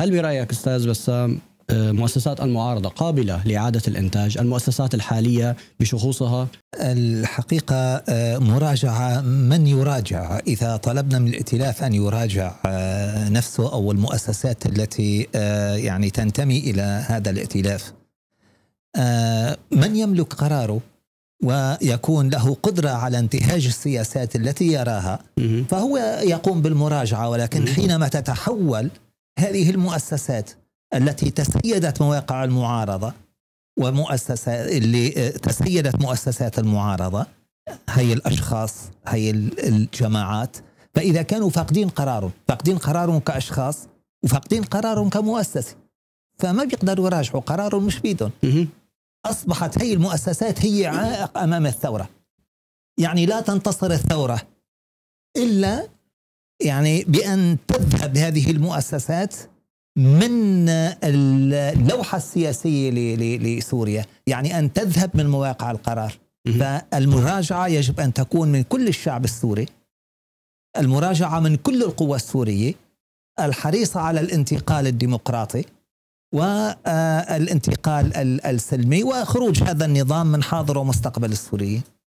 هل برأيك أستاذ بسام آه، مؤسسات المعارضة قابلة لإعادة الإنتاج المؤسسات الحالية بشخوصها الحقيقة آه، مراجعة من يراجع إذا طلبنا من الائتلاف أن يراجع آه، نفسه أو المؤسسات التي يعني تنتمي إلى هذا الائتلاف من يملك قراره ويكون له قدرة على انتهاج السياسات التي يراها فهو يقوم بالمراجعة ولكن حينما تتحول هذه المؤسسات التي تسيدت مواقع المعارضة ومؤسسات اللي آه، تسيدت مؤسسات المعارضة هي الأشخاص هي الجماعات فإذا كانوا فاقدين قرارهم فاقدين قرارهم كأشخاص وفاقدين قرارهم كمؤسسة فما بيقدروا يراجعوا قرارهم مش بيدهم أصبحت هي المؤسسات هي عائق أمام الثورة يعني لا تنتصر الثورة إلا يعني بأن تذهب هذه المؤسسات من اللوحة السياسية لسوريا يعني أن تذهب من مواقع القرار فالمراجعة يجب أن تكون من كل الشعب السوري المراجعة من كل القوى السورية الحريصة على الانتقال الديمقراطي والانتقال آه، السلمي وخروج هذا النظام من حاضر ومستقبل السوريين